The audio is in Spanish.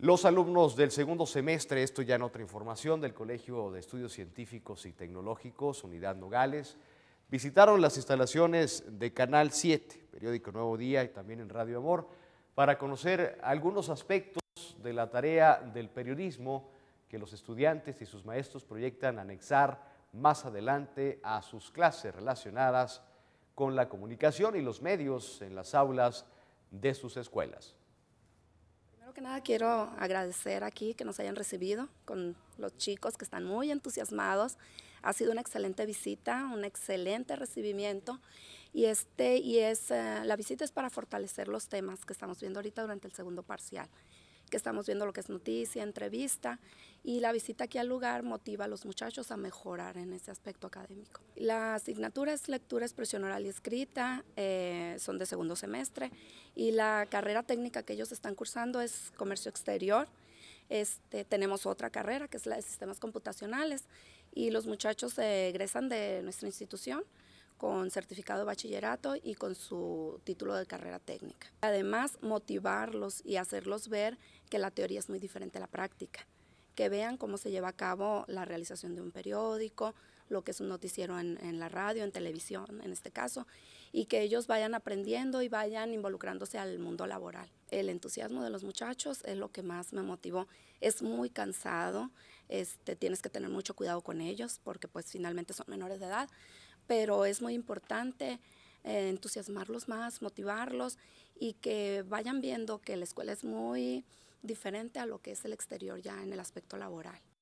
Los alumnos del segundo semestre, esto ya en otra información, del Colegio de Estudios Científicos y Tecnológicos, Unidad Nogales, visitaron las instalaciones de Canal 7, periódico Nuevo Día y también en Radio Amor, para conocer algunos aspectos de la tarea del periodismo que los estudiantes y sus maestros proyectan anexar más adelante a sus clases relacionadas con la comunicación y los medios en las aulas de sus escuelas nada quiero agradecer aquí que nos hayan recibido con los chicos que están muy entusiasmados. Ha sido una excelente visita, un excelente recibimiento y este y es eh, la visita es para fortalecer los temas que estamos viendo ahorita durante el segundo parcial estamos viendo lo que es noticia, entrevista, y la visita aquí al lugar motiva a los muchachos a mejorar en ese aspecto académico. La asignatura es lectura, expresión oral y escrita, eh, son de segundo semestre, y la carrera técnica que ellos están cursando es comercio exterior. Este, tenemos otra carrera que es la de sistemas computacionales y los muchachos egresan de nuestra institución con certificado de bachillerato y con su título de carrera técnica. Además, motivarlos y hacerlos ver que la teoría es muy diferente a la práctica, que vean cómo se lleva a cabo la realización de un periódico, lo que es un noticiero en, la radio, en televisión en este caso, y que ellos vayan aprendiendo y vayan involucrándose al mundo laboral. El entusiasmo de los muchachos es lo que más me motivó. Es muy cansado, este, tienes que tener mucho cuidado con ellos porque pues finalmente son menores de edad, pero es muy importante eh, entusiasmarlos más, motivarlos y que vayan viendo que la escuela es muy diferente a lo que es el exterior ya en el aspecto laboral.